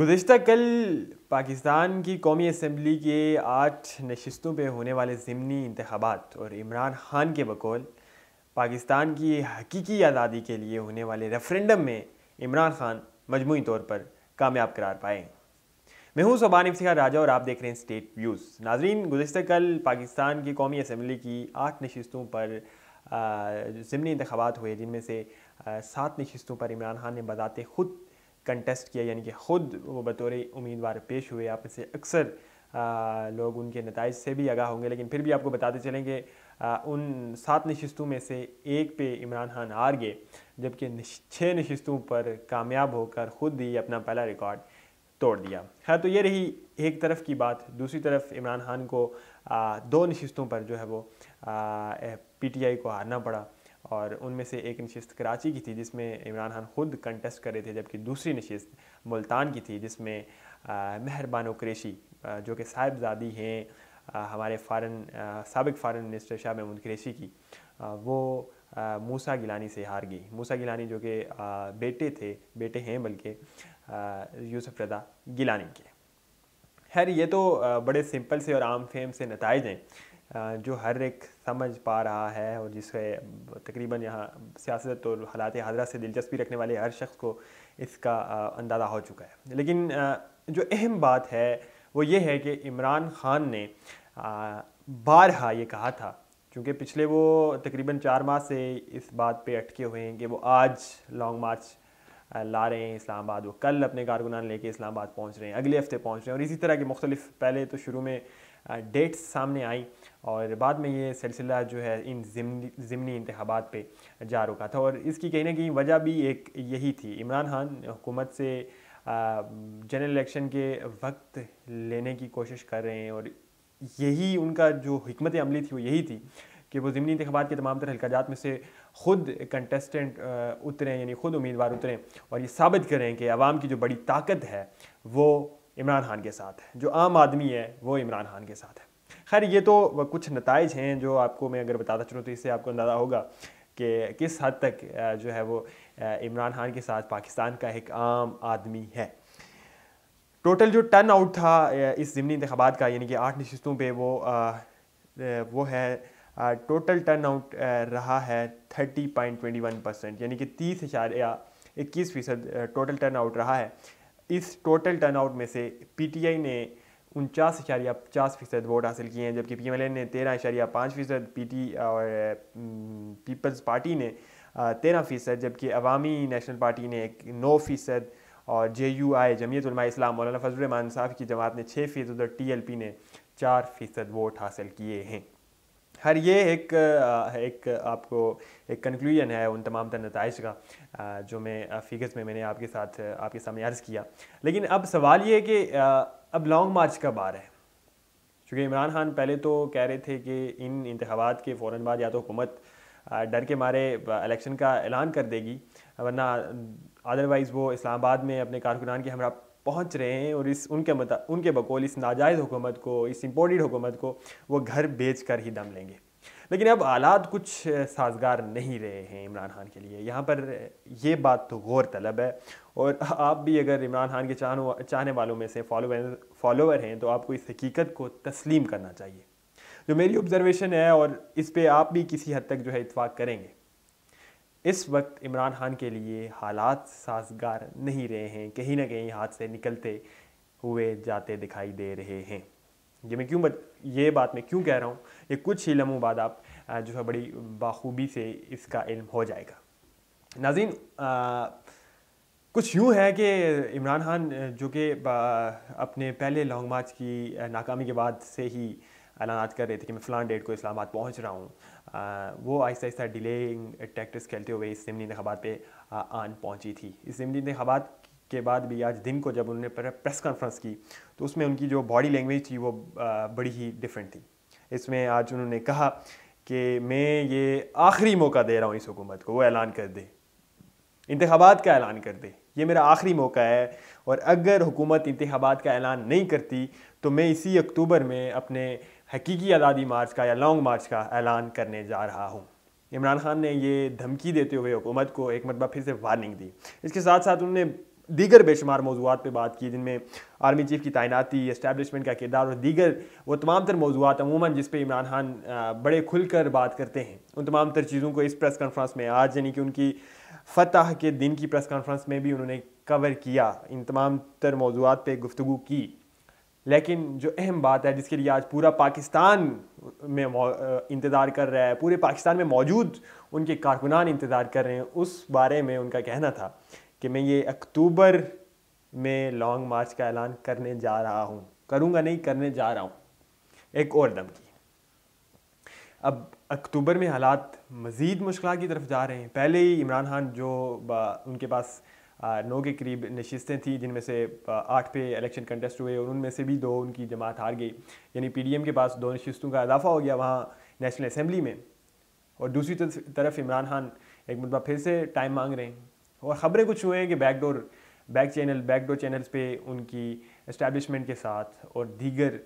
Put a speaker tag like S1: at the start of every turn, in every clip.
S1: गुजशत कल पाकिस्तान की कौमी असम्बली के आठ नशस्तों पर होने वाले ज़मनी इंतबात और इमरान खान के बकौल पाकिस्तान की हकीकी आज़ादी के लिए होने वाले रेफरेंडम में इमरान खान मजमू तौर पर कामयाब करार पाए मैं हूँ सोबान इफ्तिखार राजा और आप देख रहे हैं स्टेट व्यूज़ नाजरीन गुजशत कल पाकिस्तान की कौमी असम्बली की आठ नशस्तों पर ज़मनी इंतबात हुए जिनमें से सात नशस्तों पर इमरान खान ने बताते खुद कंटेस्ट किया यानी कि ख़ुद वो बतौर उम्मीदवार पेश हुए आप इसे अक्सर लोग उनके नतज से भी आगाह होंगे लेकिन फिर भी आपको बताते चलें कि उन सात नशस्तों में से एक पे इमरान खान हार गए जबकि छः नशस्तों पर कामयाब होकर ख़ुद ही अपना पहला रिकॉर्ड तोड़ दिया खैर तो ये रही एक तरफ की बात दूसरी तरफ इमरान खान को दो नशस्तों पर जो है वो पीटीआई को हारना पड़ा और उनमें से एक नशस्त कराची की थी जिसमें इमरान खान खुद कंटेस्ट कर रहे थे जबकि दूसरी नशस्त मुल्तान की थी जिसमें मेहरबानो क्रेशी जो कि साहिबजादी हैं हमारे फ़ारन सबक फ़ारन मिनिस्टर शाह महमूद क्रेशी की वो मूसा गिलानी से हार गई मूसा गिलानी जो कि बेटे थे बेटे हैं बल्कि यूसुफ रदा गिलानी के खैर ये तो बड़े सिंपल से और आम फेम से नतज हैं जो हर एक समझ पा रहा है और जिसे तकरीबन यहाँ सियासत और हालात हजरा से दिलचस्पी रखने वाले हर शख्स को इसका अंदाज़ा हो चुका है लेकिन जो अहम बात है वो ये है कि इमरान ख़ान ने बारहा ये कहा था क्योंकि पिछले वो तकरीबन चार माह से इस बात पे अटके हुए हैं कि वो आज लॉन्ग मार्च ला रहे हैं इस्लामाबाद वो कल अपने कारकुनान लेके इस्लामाबाद पहुँच रहे हैं अगले हफ्ते पहुँच रहे हैं और इसी तरह के मुख्तलिफ पहले तो शुरू में डेट्स सामने आई और बाद में ये सिलसिला जो है इन ज़िमनी इंतबात पर जा रुका था और इसकी कहीं ना कहीं वजह भी एक यही थी इमरान खान हुकूमत से जनरल इलेक्शन के वक्त लेने की कोशिश कर रहे हैं और यही उनका जो हमत अमली थी वो यही थी कि वो ज़मनी इंतबात के तमाम तरह हल्काजात में से ख़ुद कंटेस्टेंट उतरें यानी ख़ुद उम्मीदवार उतरें और ये साबित करें कि आवाम की जो बड़ी ताकत है वो इमरान खान के साथ है जो आम आदमी है वो इमरान खान के साथ है खैर ये तो कुछ नतज हैं जो आपको मैं अगर बताता चलूँ तो इससे आपको अंदाज़ा होगा कि किस हद तक जो है वो इमरान खान के साथ पाकिस्तान का एक आम आदमी है टोटल जो टर्न आउट था इस ज़मनी इंतबात का यानी कि आठ नशस्तों पर वो वो है टोटल टर्न आउट रहा है thirty point twenty one percent यानी कि तीस या इक्कीस फीसद टोटल टर्न आउट रहा है इस टोटल टर्न आउट में से पीटीआई ने उनचास इशारिया पचास फ़ीसद वोट हासिल किए हैं जबकि पी ने तेरह इशारिया पाँच फ़ीसद पी और पीपल्स पार्टी ने तेरह फ़ीसद जबकि अवामी नेशनल पार्टी ने नौ फ़ीसद और जे यू आई जमीयतलमा इस्लाम मौलाना फजल साहब की जमात ने छः फ़ीसद और टी एल पी ने चार फ़ीसद वोट हासिल किए हैं हर ये एक एक आपको एक कंक्लूजन है उन तमाम तर नतज का जो मैं फिगर्स में मैंने आपके साथ आपके सामने अर्ज़ किया लेकिन अब सवाल ये है कि अब लॉन्ग मार्च कब आ रहा है चूँकि इमरान खान पहले तो कह रहे थे कि इन इंतबात के फ़ौर बाद या तो हुकूमत डर के मारे इलेक्शन का ऐलान कर देगी वरना अदरवाइज़ वो इस्लामाबाद में अपने कारकुनान के हमरा पहुंच रहे हैं और इस उनके मता उनके बकौल इस नाजायज़ हुकूमत को इस इम्पोर्टेड हुकूमत को वो घर बेच कर ही दम लेंगे लेकिन अब आलात कुछ साजगार नहीं रहे हैं इमरान खान के लिए यहाँ पर ये बात तो गौर तलब है और आप भी अगर इमरान खान के चाहन चाहने वालों में से फॉलोवर फॉलोवर हैं तो आपको इस हकीकत को तस्लीम करना चाहिए जो मेरी ऑब्ज़र्वेशन है और इस पर आप भी किसी हद तक जो है इतफाक़ करेंगे इस वक्त इमरान खान के लिए हालात साजगार नहीं रहे हैं कहीं ना कहीं हाथ से निकलते हुए जाते दिखाई दे रहे हैं ये मैं क्यों बत, ये बात मैं क्यों कह रहा हूँ ये कुछ ही लम्हों बाद आप जो है बड़ी बाखूबी से इसका इल्म हो जाएगा नाजीन आ, कुछ यूँ है कि इमरान खान जो कि अपने पहले लॉन्ग मार्च की नाकामी के बाद से ही ऐलान कर रहे थे कि मैं फ़लान डेट को इस्लामाबाद पहुँच रहा हूँ वो आहिस्ता आहिस्ता डिले टैक्टिस खेलते हुए इस ज़मनी इंतबात पर आन पहुँची थी इस ज़मनी इंतबात के बाद भी आज दिन को जब उन्होंने प्रेस कॉन्फ्रेंस की तो उसमें उनकी जो बॉडी लैंग्वेज थी वो बड़ी ही डिफरेंट थी इसमें आज उन्होंने कहा कि मैं ये आखिरी मौका दे रहा हूँ इस हुकूमत को वो ऐलान कर दे इंतबात का ऐलान कर दे ये मेरा आखिरी मौका है और अगर हुकूमत इंतबात का ऐलान नहीं करती तो मैं इसी अक्टूबर में अपने हकीकी आज़ादी मार्च का या लॉन्ग मार्च का ऐलान करने जा रहा हूँ इमरान खान ने ये धमकी देते हुए हुकूमत को एक मरतबा फिर से वार्निंग दी इसके साथ साथ उन्होंने दीगर बेशुमार मौजूद पर बात की जिनमें आर्मी चीफ की तैनाती इस्टेबलिशमेंट का किरदार और दीगर वो तमाम तर मौजूद अमूमन जिस पर इमरान खान बड़े खुल कर बात करते हैं उन तमाम तर चीज़ों को इस प्रेस कॉन्फ्रेंस में आज यानी कि उनकी फतह के दिन की प्रेस कॉन्फ्रेंस में भी उन्होंने कवर किया इन तमाम तर मौजूद पर गुफ्तु की लेकिन जो अहम बात है जिसके लिए आज पूरा पाकिस्तान में इंतज़ार कर रहा है पूरे पाकिस्तान में मौजूद उनके कारकुनान इंतज़ार कर रहे हैं उस बारे में उनका कहना था कि मैं ये अक्टूबर में लॉन्ग मार्च का ऐलान करने जा रहा हूँ करूँगा नहीं करने जा रहा हूँ एक और धमकी अब अक्टूबर में हालात मज़ीद मुश्किल की तरफ जा रहे हैं पहले ही इमरान खान जो उनके पास नौ के करीब नशस्तें थी जिनमें से आठ पे इलेक्शन कंटेस्ट हुए और उनमें से भी दो उनकी जमात हार गई यानी पीडीएम के पास दो नशस्तों का इजाफा हो गया वहाँ नेशनल असम्बली में और दूसरी तरफ इमरान खान एक मतलब फिर से टाइम मांग रहे हैं और ख़बरें कुछ हुए हैं कि backdoor back channel backdoor channels पे उनकी इस्टेबलिशमेंट के साथ और दीगर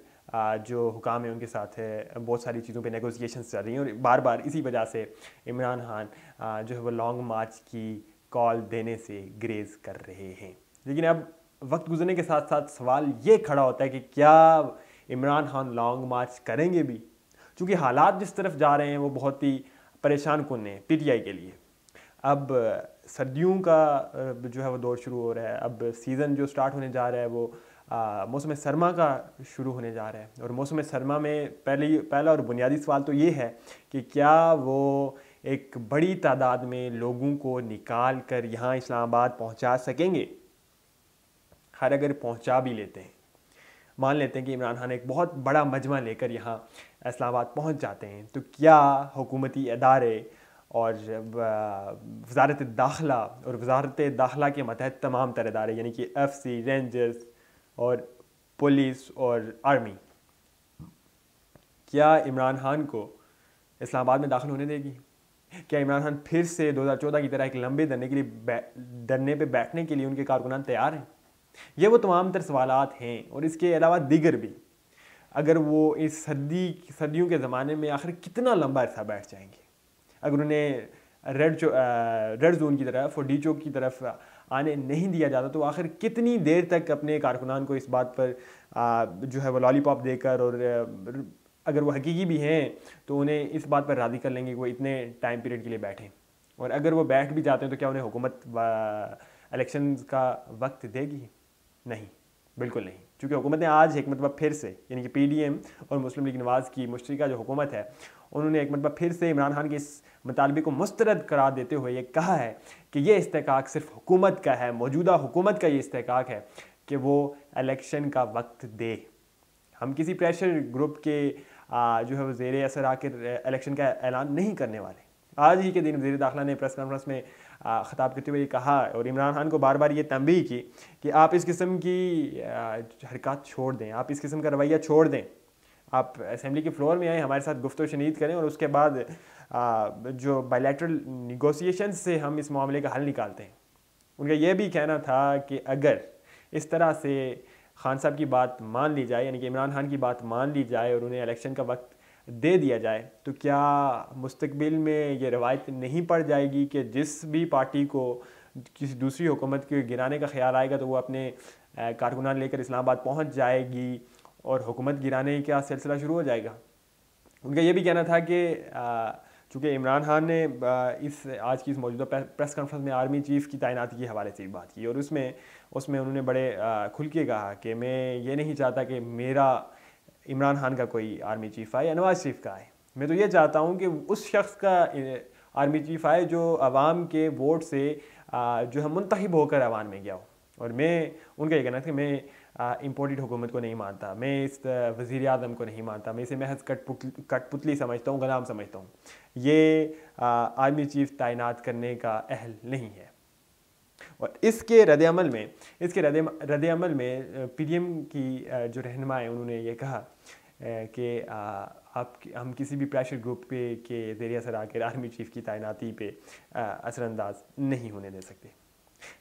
S1: जो हुकाम है उनके साथ है बहुत सारी चीज़ों पे नेगोशिएशंस चल रही हैं और बार बार इसी वजह से इमरान खान जो है वो लॉन्ग मार्च की कॉल देने से ग्रेज कर रहे हैं लेकिन अब वक्त गुजरने के साथ साथ सवाल ये खड़ा होता है कि क्या इमरान खान लॉन्ग मार्च करेंगे भी चूँकि हालात जिस तरफ जा रहे हैं वो बहुत ही परेशान कौन हैं पीटीआई के लिए अब सर्दियों का जो है वो दौर शुरू हो रहा है अब सीज़न जो स्टार्ट होने जा रहा है वो मौसम सरमा का शुरू होने जा रहा है और मौसम सरमा में पहली पहला और बुनियादी सवाल तो ये है कि क्या वो एक बड़ी तादाद में लोगों को निकाल कर यहाँ इस्लामाबाद पहुँचा सकेंगे हर अगर पहुँचा भी लेते हैं मान लेते हैं कि इमरान खान एक बहुत बड़ा मजमा लेकर यहाँ इस्लामाबाद पहुँच जाते हैं तो क्या हुकूमती अदारे और वजारत दाखिला और वजारत दाखिला के मतहत तमाम तरह अदारे यानी कि एफ सी रेंजर्स और पुलिस और आर्मी क्या इमरान खान को इस्लामाबाद में दाखिल होने देगी क्या इमरान खान फिर से 2014 की तरह एक लंबे धरने के लिए धरने पे बैठने के लिए उनके कारकुनान तैयार हैं ये वो तमाम तर सवाल हैं और इसके अलावा दीगर भी अगर वो इस सदी सदियों के ज़माने में आखिर कितना लंबा अरसा बैठ जाएंगे अगर उन्हें रेड चो रेड जोन की तरफ और डी चौक की तरफ आने नहीं दिया जाता तो आखिर कितनी देर तक अपने कारकुनान को इस बात पर आ, जो है वो लॉलीपॉप देकर और अगर वो हकीकी भी हैं तो उन्हें इस बात पर राज़ी कर लेंगे कि वो इतने टाइम पीरियड के लिए बैठें और अगर वो बैठ भी जाते हैं तो क्या उन्हें हुकूमत इलेक्शन का वक्त देगी नहीं बिल्कुल नहीं क्योंकि हुकूमत ने आज एक मतलब फिर से यानी कि पीडीएम और मुस्लिम लीग नवाज़ की मुश्तरक जो हुकूमत है उन्होंने एक मतलब फिर से इमरान खान के इस मुतालबे को मुस्तरद करार देते हुए ये कहा है कि ये इस्तेकाक सिर्फ हुकूमत का है मौजूदा हुकूमत का ये इस्तेकाक है कि वो इलेक्शन का वक्त दे हम किसी प्रेशर ग्रुप के जो है जेर असर आकर इलेक्शन का ऐलान नहीं करने वाले आज ही के दिन वजी दाखिला ने प्रेस कॉन्फ्रेंस में ख़ताब करते हुए कहा और इमरान खान को बार बार ये तंबी की कि आप इस किस्म की हरकत छोड़ दें आप इस किस्म का रवैया छोड़ दें आप असम्बली के फ्लोर में आएँ हमारे साथ गुफ्त शनीद करें और उसके बाद जो बायलैटरल निगोसिएशन से हम इस मामले का हल निकालते हैं उनका यह भी कहना था कि अगर इस तरह से खान साहब की बात मान ली जाए यानी कि इमरान खान की बात मान ली जाए और उन्हें इलेक्शन का वक्त दे दिया जाए तो क्या मुस्तबिल में ये रवायत नहीं पड़ जाएगी कि जिस भी पार्टी को किसी दूसरी हुकूमत के गिराने का ख्याल आएगा तो वो अपने कारकुनान लेकर इस्लामाबाद पहुँच जाएगी और हुकूमत गिराने का सिलसिला शुरू हो जाएगा उनका ये भी कहना था कि चूँकि इमरान खान ने इस आज की इस मौजूदा प्रेस कॉन्फ्रेंस में आर्मी चीफ की तैनाती के हवाले से भी बात की और उसमें उसमें उन्होंने बड़े खुल के कहा कि मैं ये नहीं चाहता कि मेरा इमरान खान का कोई आर्मी चीफ आए या नवाज शरीफ का आए मैं तो ये चाहता हूँ कि उस शख्स का आर्मी चीफ आए जो आवाम के वोट से जो है मुंतब होकर आवाम में गया हो और मैं उनका ये कहना था कि मैं इम्पोर्टेड हुकूमत को नहीं मानता मैं इस वज़ी अजम को नहीं मानता मैं इसे महज कट पुतली समझता हूँ गुलाम समझता हूँ ये आर्मी चीफ तैनात करने का अहल नहीं है और इसके रदल में इसके रद अमल में पी एम की जो रहनमा है उन्होंने ये कहा कि आप हम किसी भी प्रेशर ग्रुप पे के ज़रिए असर आकर आर्मी चीफ़ की तैनाती पे असरानंदाज नहीं होने दे सकते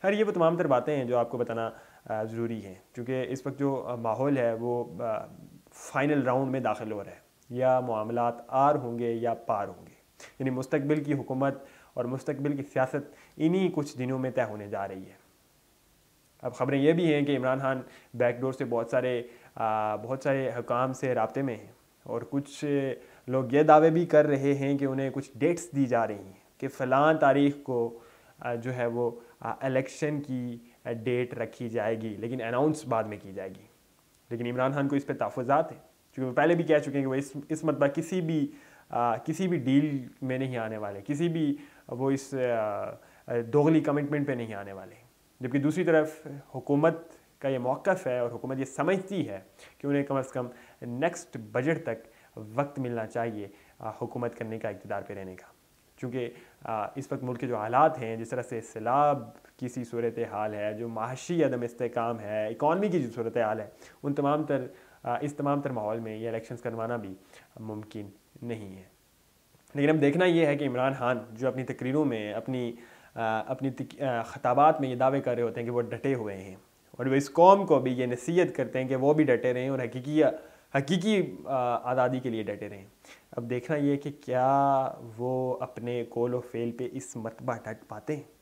S1: हर ये वो तमाम तर बातें हैं जो आपको बताना ज़रूरी हैं क्योंकि इस वक्त जो माहौल है वो फ़ाइनल राउंड में दाखिल हो रहा है या मामला आर होंगे या पार होंगे यानी मुस्तबिल की हुकूमत और मुस्तबिल की सियासत इन्हीं कुछ दिनों में तय होने जा रही है अब ख़बरें यह भी हैं कि इमरान खान बैकडोर से बहुत सारे आ, बहुत सारे हकाम से रबते में हैं और कुछ लोग ये दावे भी कर रहे हैं कि उन्हें कुछ डेट्स दी जा रही हैं कि फ़लाँ तारीख को जो है वो इलेक्शन की डेट रखी जाएगी लेकिन अनाउंस बाद में की जाएगी लेकिन इमरान खान को इस पर तहफात हैं क्योंकि वो पहले भी कह चुके हैं कि वो इस इस मरतबा किसी भी आ, किसी भी डील में नहीं आने वाले किसी भी वो इस दोगली कमिटमेंट पे नहीं आने वाले जबकि दूसरी तरफ हुकूमत का ये मौक़ है और हुकूमत ये समझती है कि उन्हें कम अज़ कम नेक्स्ट बजट तक वक्त मिलना चाहिए हुकूमत करने का इकतदार पर रहने का चूँकि इस वक्त मुल्क के जो हालात हैं जिस तरह से सैलाब की सी सूरत हाल है जो माशी अदम इसकाम है इकानमी की जो सूरत हाल है उन तमाम तर इस तमाम तर माहौल में ये इलेक्शन करवाना भी मुमकिन नहीं है लेकिन अब देखना यह है कि इमरान खान जो अपनी तकरीरों में अपनी आ, अपनी खताबात में ये दावे कर रहे होते हैं कि वो डटे हुए हैं और वो इस कौम को भी ये नसीहत करते हैं कि वो भी डटे रहें और हकीकी हकीकी आज़ादी के लिए डटे रहे अब देखना यह कि क्या वो अपने कोल ऑफ फेल पे इस मरतबा डट पाते हैं